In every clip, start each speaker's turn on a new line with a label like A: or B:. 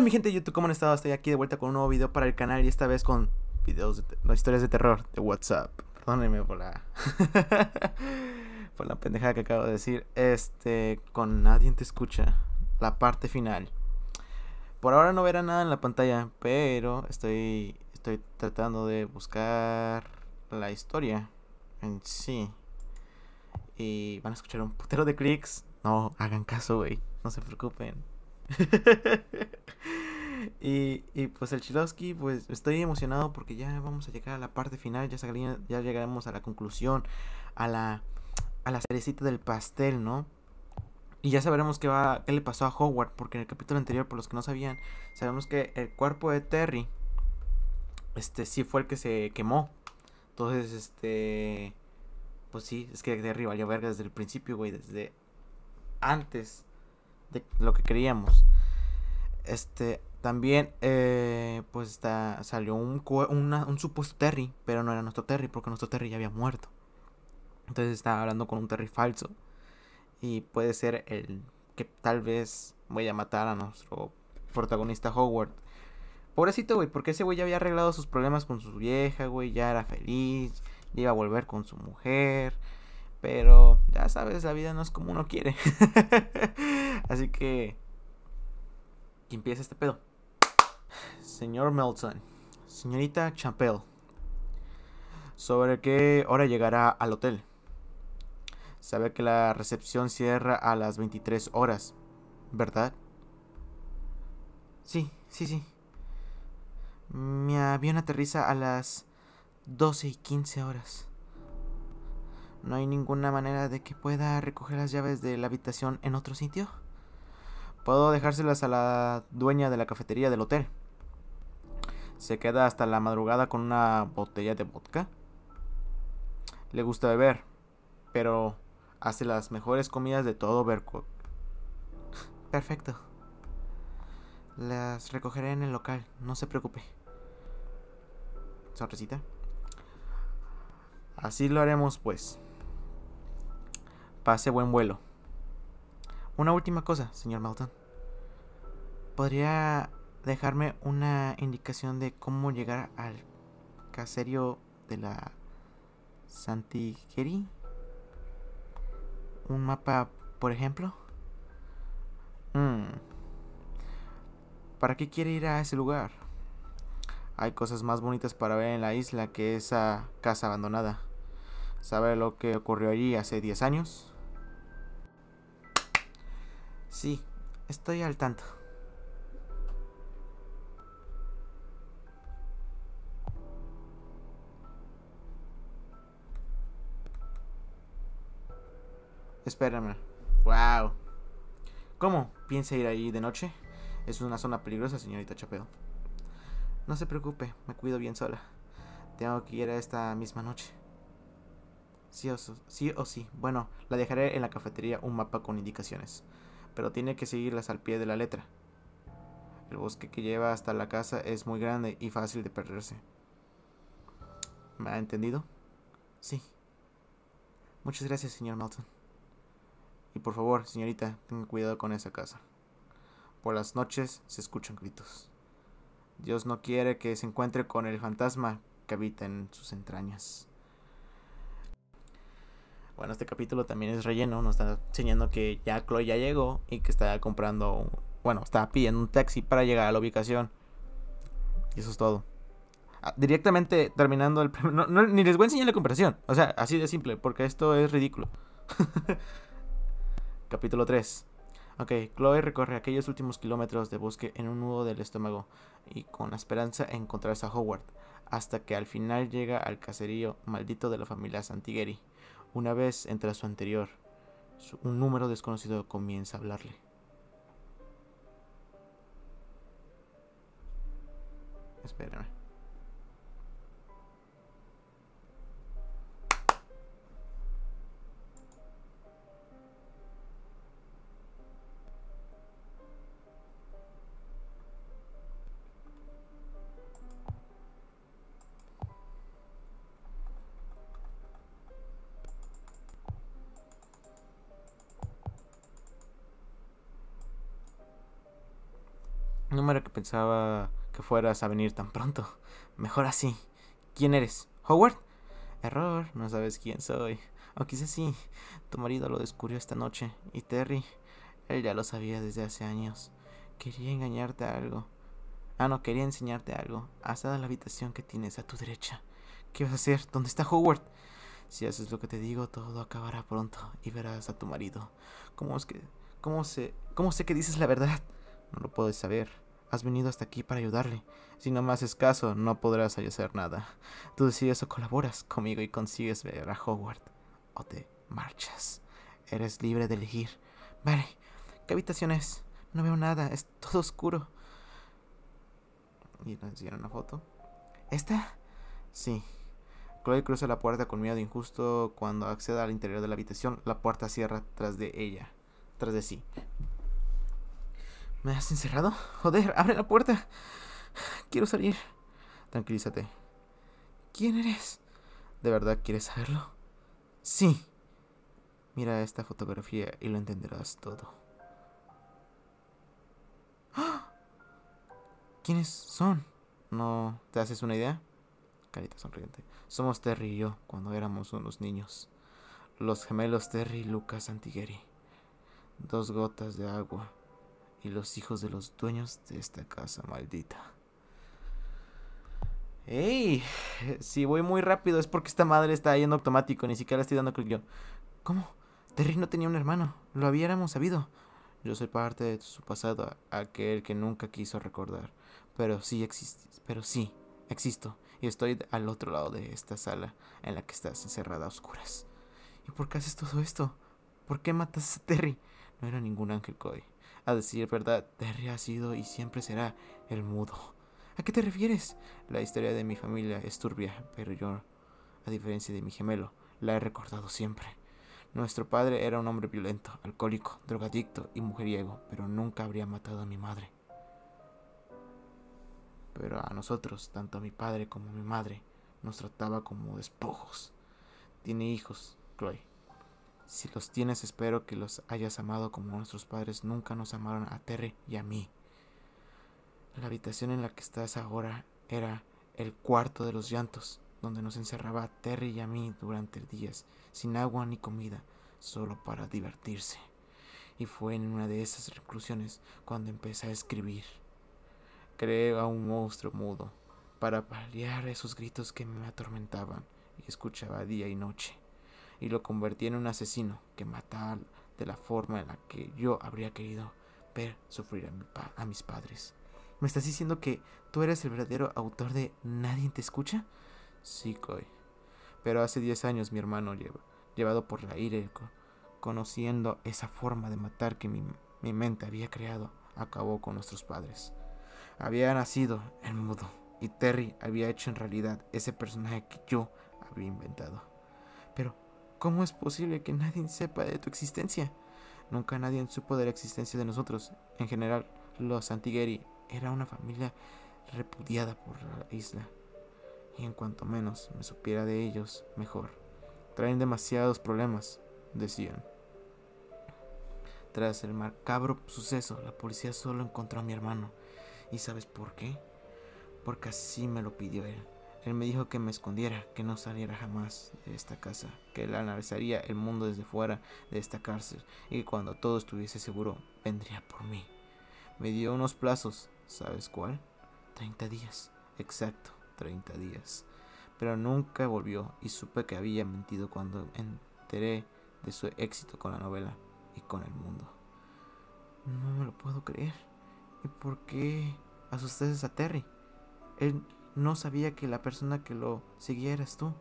A: Hola mi gente de YouTube, ¿cómo han estado? Estoy aquí de vuelta con un nuevo video para el canal y esta vez con videos de historias de terror de WhatsApp. Perdónenme por la por la pendejada que acabo de decir. Este, con nadie te escucha, la parte final. Por ahora no verá nada en la pantalla, pero estoy estoy tratando de buscar la historia en sí. Y van a escuchar un putero de clics. No, hagan caso, güey. No se preocupen. y, pues el Chilowski pues estoy emocionado porque ya vamos a llegar a la parte final, ya, ya llegaremos a la conclusión, a la, a la cerecita del pastel, ¿no? Y ya sabremos qué, va, qué le pasó a Howard, porque en el capítulo anterior, por los que no sabían, sabemos que el cuerpo de Terry, este sí fue el que se quemó. Entonces, este... Pues sí, es que de Terry valió verga desde el principio, güey, desde antes de lo que queríamos. Este, también, eh, pues está, salió un, un supuesto Terry, pero no era nuestro Terry, porque nuestro Terry ya había muerto. Entonces estaba hablando con un Terry falso. Y puede ser el que tal vez vaya a matar a nuestro protagonista Howard. Pobrecito, güey, porque ese güey ya había arreglado sus problemas con su vieja, güey, ya era feliz, ya iba a volver con su mujer. Pero ya sabes, la vida no es como uno quiere. Así que, empieza este pedo. Señor Melton, señorita Chappelle, ¿sobre qué hora llegará al hotel? Sabe que la recepción cierra a las 23 horas, ¿verdad? Sí, sí, sí. Mi avión aterriza a las 12 y 15 horas. No hay ninguna manera de que pueda recoger las llaves de la habitación en otro sitio. Puedo dejárselas a la dueña de la cafetería del hotel. Se queda hasta la madrugada con una botella de vodka. Le gusta beber, pero hace las mejores comidas de todo Berco. Perfecto. Las recogeré en el local, no se preocupe. Sonrisita. Así lo haremos pues. Pase buen vuelo. Una última cosa, señor Melton. ¿Podría dejarme una indicación de cómo llegar al caserío de la Santigeri? ¿Un mapa, por ejemplo? Hmm. ¿Para qué quiere ir a ese lugar? Hay cosas más bonitas para ver en la isla que esa casa abandonada. ¿Sabe lo que ocurrió allí hace 10 años? Sí, estoy al tanto. Espérame. Wow. ¿Cómo? ¿Piensa ir ahí de noche? Es una zona peligrosa, señorita Chapeo. No se preocupe, me cuido bien sola. Tengo que ir a esta misma noche. sí o sí. Bueno, la dejaré en la cafetería un mapa con indicaciones pero tiene que seguirlas al pie de la letra. El bosque que lleva hasta la casa es muy grande y fácil de perderse. ¿Me ha entendido? Sí. Muchas gracias, señor Melton. Y por favor, señorita, tenga cuidado con esa casa. Por las noches se escuchan gritos. Dios no quiere que se encuentre con el fantasma que habita en sus entrañas bueno, este capítulo también es relleno, nos está enseñando que ya Chloe ya llegó y que está comprando, bueno, está pidiendo un taxi para llegar a la ubicación. Y eso es todo. Ah, directamente terminando el... No, ni les voy a enseñar la conversación, O sea, así de simple, porque esto es ridículo. Capítulo 3. Ok, Chloe recorre aquellos últimos kilómetros de bosque en un nudo del estómago y con la esperanza de encontrarse a Howard, hasta que al final llega al caserío maldito de la familia Santigueri. Una vez entra su anterior, un número desconocido comienza a hablarle. Espérame. Número que pensaba que fueras a venir tan pronto. Mejor así. ¿Quién eres? ¿Howard? Error, no sabes quién soy. O quizás sí, tu marido lo descubrió esta noche. Y Terry, él ya lo sabía desde hace años. Quería engañarte algo. Ah, no, quería enseñarte algo. Has la habitación que tienes a tu derecha. ¿Qué vas a hacer? ¿Dónde está Howard? Si haces lo que te digo, todo acabará pronto y verás a tu marido. ¿Cómo es que... cómo sé... cómo sé que dices la verdad? No lo puedes saber. Has venido hasta aquí para ayudarle. Si no me haces caso, no podrás hacer nada. Tú decides o colaboras conmigo y consigues ver a Howard. O te marchas. Eres libre de elegir. Vale, ¿qué habitación es? No veo nada, es todo oscuro. Y nos dieron una foto. ¿Esta? Sí. Chloe cruza la puerta con miedo injusto. Cuando accede al interior de la habitación, la puerta cierra tras de ella. Tras de sí. ¿Me has encerrado? Joder, abre la puerta. Quiero salir. Tranquilízate. ¿Quién eres? ¿De verdad quieres saberlo? Sí. Mira esta fotografía y lo entenderás todo. ¿Quiénes son? ¿No te haces una idea? Carita sonriente. Somos Terry y yo cuando éramos unos niños. Los gemelos Terry y Lucas Antigueri. Dos gotas de agua y los hijos de los dueños de esta casa maldita. ¡Ey! Si voy muy rápido es porque esta madre está yendo automático, ni siquiera estoy dando clic yo. ¿Cómo? Terry no tenía un hermano, lo habiéramos sabido. Yo soy parte de su pasado, aquel que nunca quiso recordar. Pero sí, pero sí, existo. Y estoy al otro lado de esta sala en la que estás encerrada a oscuras. ¿Y por qué haces todo esto? ¿Por qué matas a Terry? No era ningún ángel hoy. A decir verdad, Terry ha sido y siempre será el mudo. ¿A qué te refieres? La historia de mi familia es turbia, pero yo, a diferencia de mi gemelo, la he recordado siempre. Nuestro padre era un hombre violento, alcohólico, drogadicto y mujeriego, pero nunca habría matado a mi madre. Pero a nosotros, tanto a mi padre como a mi madre, nos trataba como despojos. Tiene hijos, Chloe. Si los tienes, espero que los hayas amado como nuestros padres nunca nos amaron a Terry y a mí. La habitación en la que estás ahora era el cuarto de los llantos, donde nos encerraba a Terry y a mí durante días, sin agua ni comida, solo para divertirse. Y fue en una de esas reclusiones cuando empecé a escribir. Creé a un monstruo mudo para paliar esos gritos que me atormentaban y escuchaba día y noche y lo convertí en un asesino que mataba de la forma en la que yo habría querido ver sufrir a, mis padres. ¿Me estás diciendo que tú eres el verdadero autor de Nadie te escucha? Sí, Coy. Pero hace 10 años mi hermano, llevado por la ira, conociendo esa forma de matar que mi, mi mente había creado, acabó con nuestros padres. Había nacido el mudo y Terry había hecho en realidad ese personaje que yo había inventado. ¿Cómo es posible que nadie sepa de tu existencia? Nunca nadie supo de la existencia de nosotros. En general, los antigueri era una familia repudiada por la isla. Y en cuanto menos me supiera de ellos, mejor. Traen demasiados problemas, decían. Tras el macabro suceso, la policía solo encontró a mi hermano. ¿Y sabes por qué? Porque así me lo pidió él. Él me dijo que me escondiera, que no saliera jamás de esta casa, que él analizaría el mundo desde fuera de esta cárcel y que cuando todo estuviese seguro vendría por mí. Me dio unos plazos, ¿sabes cuál? 30 días, exacto, 30 días. Pero nunca volvió y supe que había mentido cuando enteré de su éxito con la novela y con el mundo. No me lo puedo creer. ¿Y por qué asustaste a Terry? Él no sabía que la persona que lo seguía eras tú.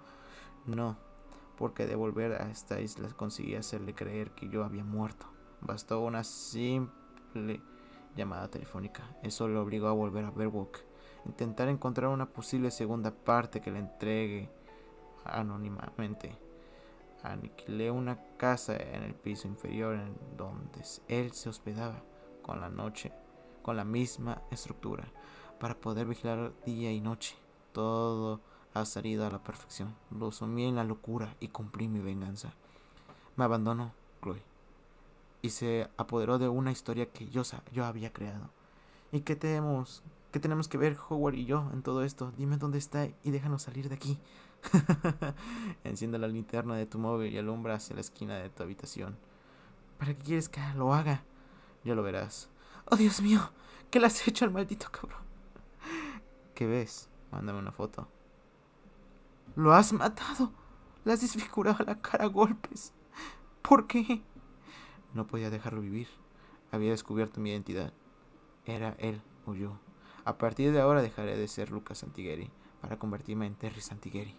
A: No, porque de volver a esta isla conseguí hacerle creer que yo había muerto. Bastó una simple llamada telefónica. Eso lo obligó a volver a Berwick. Intentar encontrar una posible segunda parte que le entregue anónimamente. Aniquilé una casa en el piso inferior en donde él se hospedaba con la noche, con la misma estructura para poder vigilar día y noche. Todo ha salido a la perfección. Lo sumí en la locura y cumplí mi venganza. Me abandonó Chloe y se apoderó de una historia que yo, yo había creado. ¿Y qué tenemos? ¿Qué tenemos que ver Howard y yo en todo esto? Dime dónde está y déjanos salir de aquí. Enciende la linterna de tu móvil y alumbra hacia la esquina de tu habitación. ¿Para qué quieres que lo haga? Ya lo verás. ¡Oh, Dios mío! ¿Qué le has hecho al maldito cabrón? ¿Qué ves? Mándame una foto. ¡Lo has matado! Le has desfigurado la cara a golpes. ¿Por qué? No podía dejarlo vivir. Había descubierto mi identidad. Era él o yo. A partir de ahora dejaré de ser Lucas Santigueri para convertirme en Terry Santigueri.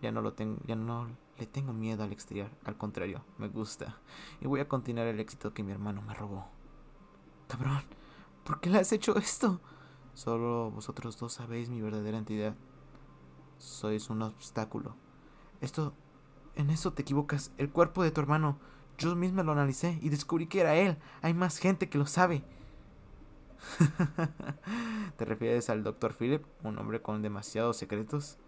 A: Ya no lo tengo, ya no le tengo miedo al exterior, al contrario, me gusta y voy a continuar el éxito que mi hermano me robó. Cabrón, ¿por qué le has hecho esto? Solo vosotros dos sabéis mi verdadera entidad. Sois un obstáculo. Esto... En eso te equivocas. El cuerpo de tu hermano. Yo misma lo analicé y descubrí que era él. Hay más gente que lo sabe. ¿Te refieres al doctor Philip? ¿Un hombre con demasiados secretos?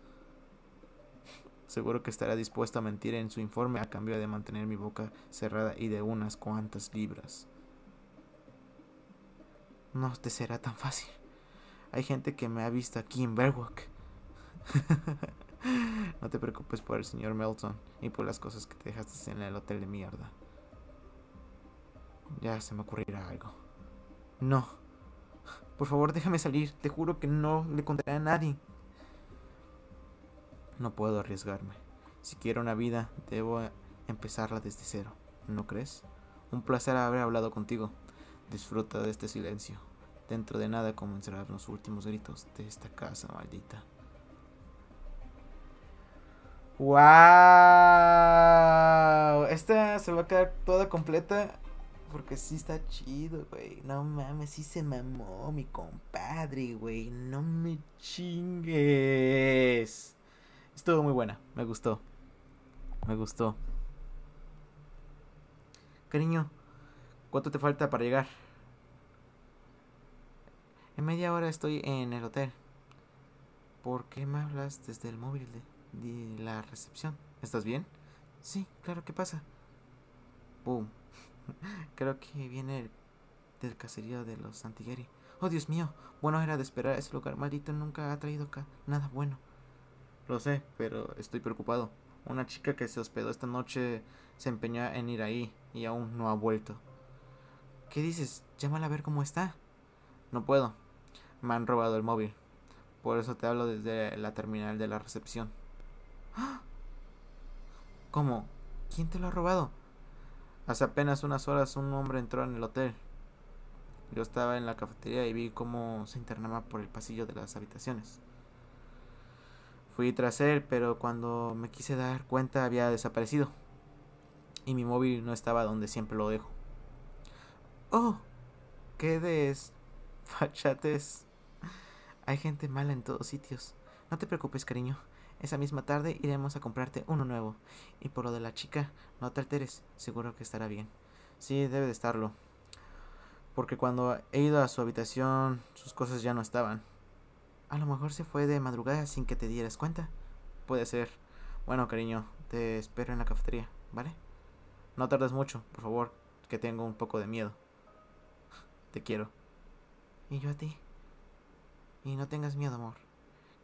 A: Seguro que estará dispuesto a mentir en su informe a cambio de mantener mi boca cerrada y de unas cuantas libras. No te será tan fácil. Hay gente que me ha visto aquí en Berwick. no te preocupes por el señor Melton y por las cosas que te dejaste en el hotel de mierda. Ya se me ocurrirá algo. No. Por favor, déjame salir. Te juro que no le contaré a nadie. No puedo arriesgarme. Si quiero una vida, debo empezarla desde cero. ¿No crees? Un placer haber hablado contigo. Disfruta de este silencio. Dentro de nada comenzarán los últimos gritos de esta casa maldita. ¡Wow! Esta se va a quedar toda completa. Porque sí está chido, güey. No mames, sí se mamó mi compadre, güey. No me chingues. Estuvo muy buena, me gustó. Me gustó. Cariño, ¿cuánto te falta para llegar? En media hora estoy en el hotel. ¿Por qué me hablas desde el móvil de, la recepción? ¿Estás bien? Sí, claro, ¿qué pasa? Boom. Creo que viene del caserío de los Santigueri. Oh, Dios mío. Bueno era de esperar. Ese lugar maldito nunca ha traído nada bueno. Lo sé, pero estoy preocupado. Una chica que se hospedó esta noche se empeñó en ir ahí y aún no ha vuelto. ¿Qué dices? Llámala a ver cómo está. No puedo me han robado el móvil. Por eso te hablo desde la terminal de la recepción. ¿Cómo? ¿Quién te lo ha robado? Hace apenas unas horas un hombre entró en el hotel. Yo estaba en la cafetería y vi cómo se internaba por el pasillo de las habitaciones. Fui tras él, pero cuando me quise dar cuenta había desaparecido. Y mi móvil no estaba donde siempre lo dejo. ¡Oh! ¡Qué desfachates! Hay gente mala en todos sitios. No te preocupes, cariño. Esa misma tarde iremos a comprarte uno nuevo. Y por lo de la chica, no te alteres. Seguro que estará bien. Sí, debe de estarlo. Porque cuando he ido a su habitación, sus cosas ya no estaban. A lo mejor se fue de madrugada sin que te dieras cuenta. Puede ser. Bueno, cariño, te espero en la cafetería, ¿vale? No tardes mucho, por favor, que tengo un poco de miedo. Te quiero. Y yo a ti. Y no tengas miedo, amor.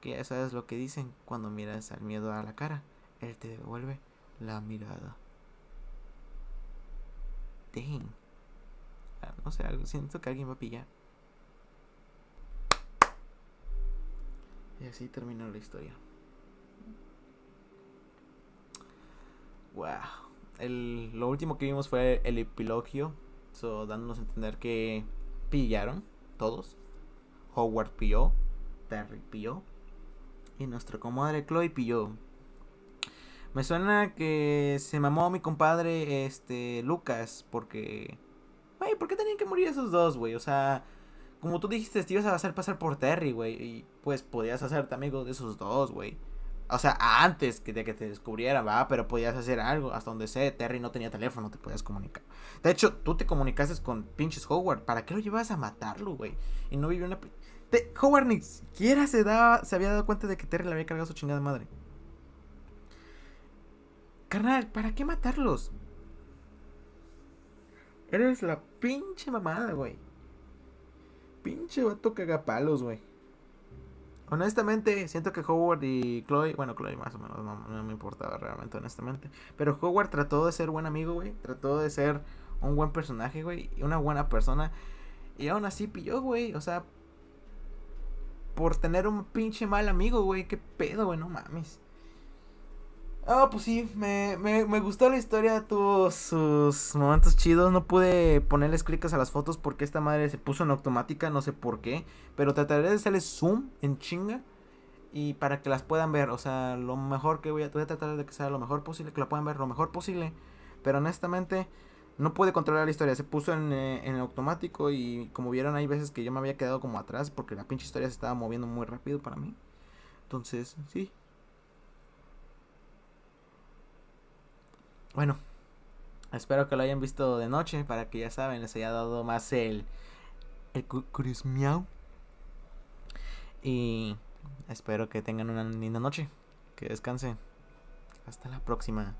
A: Que ya sabes lo que dicen cuando miras al miedo a la cara. Él te devuelve la mirada. Dang. Ah, no sé, algo, siento que alguien va a pillar. Y así terminó la historia. Wow. El, lo último que vimos fue el epilogio. So, dándonos a entender que pillaron todos. Howard pilló, Terry pilló y nuestro comadre Chloe pilló. Me suena que se mamó mi compadre este Lucas porque güey, ¿por qué tenían que morir esos dos, güey? O sea, como tú dijiste, te ibas a hacer pasar por Terry, güey, y pues podías hacerte amigo de esos dos, güey. O sea, antes que de que te descubrieran, va, pero podías hacer algo. Hasta donde sé, Terry no tenía teléfono, te podías comunicar. De hecho, tú te comunicaste con pinches Howard. ¿Para qué lo llevas a matarlo, güey? Y no vivió una Howard ni siquiera se, se había dado cuenta de que Terry le había cargado su chingada madre. Carnal, ¿para qué matarlos? Eres la pinche mamada, güey. Pinche vato cagapalos, güey. Honestamente, siento que Howard y Chloe, bueno, Chloe más o menos, no, no, me importaba realmente, honestamente. Pero Howard trató de ser buen amigo, güey. Trató de ser un buen personaje, güey. Una buena persona. Y aún así pilló, güey. O sea, por tener un pinche mal amigo, güey. Qué pedo, güey, no mames. Ah, pues sí, me, gustó la historia, tuvo sus momentos chidos. No pude ponerles clicas a las fotos porque esta madre se puso en automática, no sé por qué. Pero trataré de hacerle zoom en chinga y para que las puedan ver. O sea, lo mejor que voy a, voy a tratar de que sea lo mejor posible, que la puedan ver lo mejor posible. Pero honestamente, no pude controlar la historia, se puso en, el eh, automático y como vieron hay veces que yo me había quedado como atrás porque la pinche historia se estaba moviendo muy rápido para mí. Entonces, sí. Bueno, espero que lo hayan visto de noche para que ya saben, les haya dado más el... El miau. Y espero que tengan una linda noche. Que descansen. Hasta la próxima.